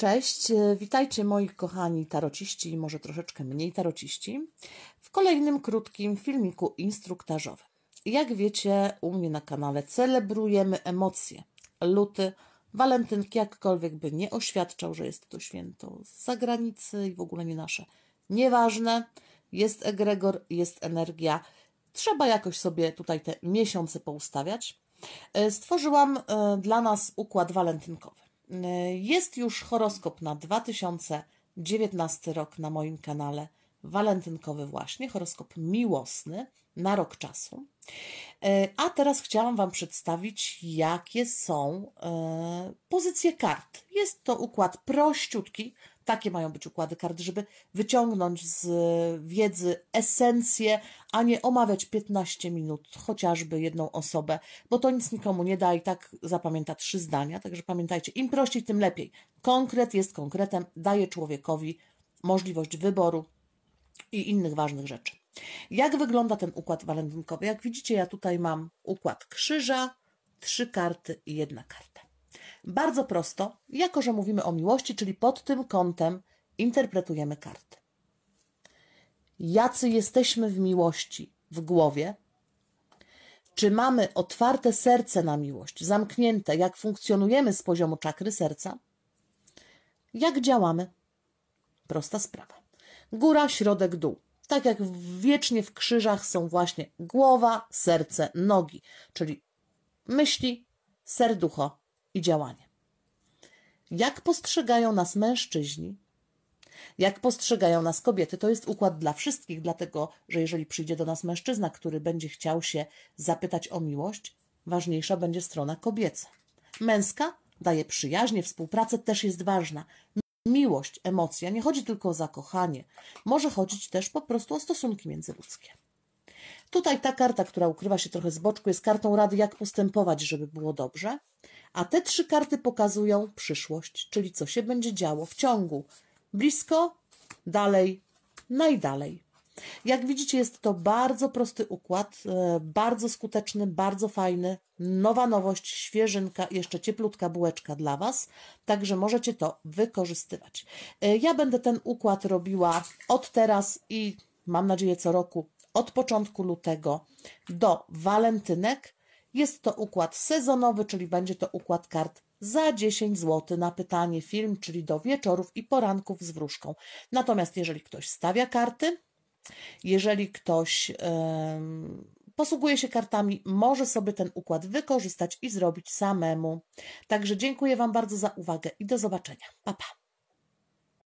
Cześć, e, witajcie moi kochani tarociści i może troszeczkę mniej tarociści w kolejnym krótkim filmiku instruktażowym. Jak wiecie, u mnie na kanale celebrujemy emocje. Luty, walentynki, jakkolwiek by nie oświadczał, że jest to święto z zagranicy i w ogóle nie nasze. Nieważne, jest egregor, jest energia. Trzeba jakoś sobie tutaj te miesiące poustawiać. E, stworzyłam e, dla nas układ walentynkowy. E, jest już horoskop na 2019 rok na moim kanale walentynkowy właśnie, horoskop miłosny na rok czasu. E, a teraz chciałam Wam przedstawić, jakie są e, pozycje kart. Jest to układ prościutki, takie mają być układy kart, żeby wyciągnąć z e, wiedzy esencję, a nie omawiać 15 minut chociażby jedną osobę, bo to nic nikomu nie da i tak zapamięta trzy zdania. Także pamiętajcie, im prościej, tym lepiej. Konkret jest konkretem, daje człowiekowi możliwość wyboru i innych ważnych rzeczy. Jak wygląda ten układ walentynkowy? Jak widzicie, ja tutaj mam układ krzyża, trzy karty i jedna karta. Bardzo prosto, jako że mówimy o miłości, czyli pod tym kątem interpretujemy karty. Jacy jesteśmy w miłości, w głowie? Czy mamy otwarte serce na miłość, zamknięte? Jak funkcjonujemy z poziomu czakry serca? Jak działamy? Prosta sprawa. Góra, środek, dół. Tak jak wiecznie w krzyżach są właśnie głowa, serce, nogi, czyli myśli, serducho, i działanie. Jak postrzegają nas mężczyźni, jak postrzegają nas kobiety, to jest układ dla wszystkich, dlatego że jeżeli przyjdzie do nas mężczyzna, który będzie chciał się zapytać o miłość, ważniejsza będzie strona kobieca. Męska daje przyjaźnie, współpracę też jest ważna. Miłość, emocja nie chodzi tylko o zakochanie, może chodzić też po prostu o stosunki międzyludzkie. Tutaj ta karta, która ukrywa się trochę z boczku, jest kartą rady, jak postępować, żeby było dobrze. A te trzy karty pokazują przyszłość, czyli co się będzie działo w ciągu blisko, dalej, najdalej. Jak widzicie, jest to bardzo prosty układ, e, bardzo skuteczny, bardzo fajny. Nowa nowość, świeżynka, jeszcze cieplutka bułeczka dla Was, także możecie to wykorzystywać. E, ja będę ten układ robiła od teraz i mam nadzieję co roku, od początku lutego do walentynek. Jest to układ sezonowy, czyli będzie to układ kart za 10 zł na pytanie film, czyli do wieczorów i poranków z wróżką. Natomiast jeżeli ktoś stawia karty, jeżeli ktoś um, posługuje się kartami, może sobie ten układ wykorzystać i zrobić samemu. Także dziękuję Wam bardzo za uwagę i do zobaczenia. Pa, pa.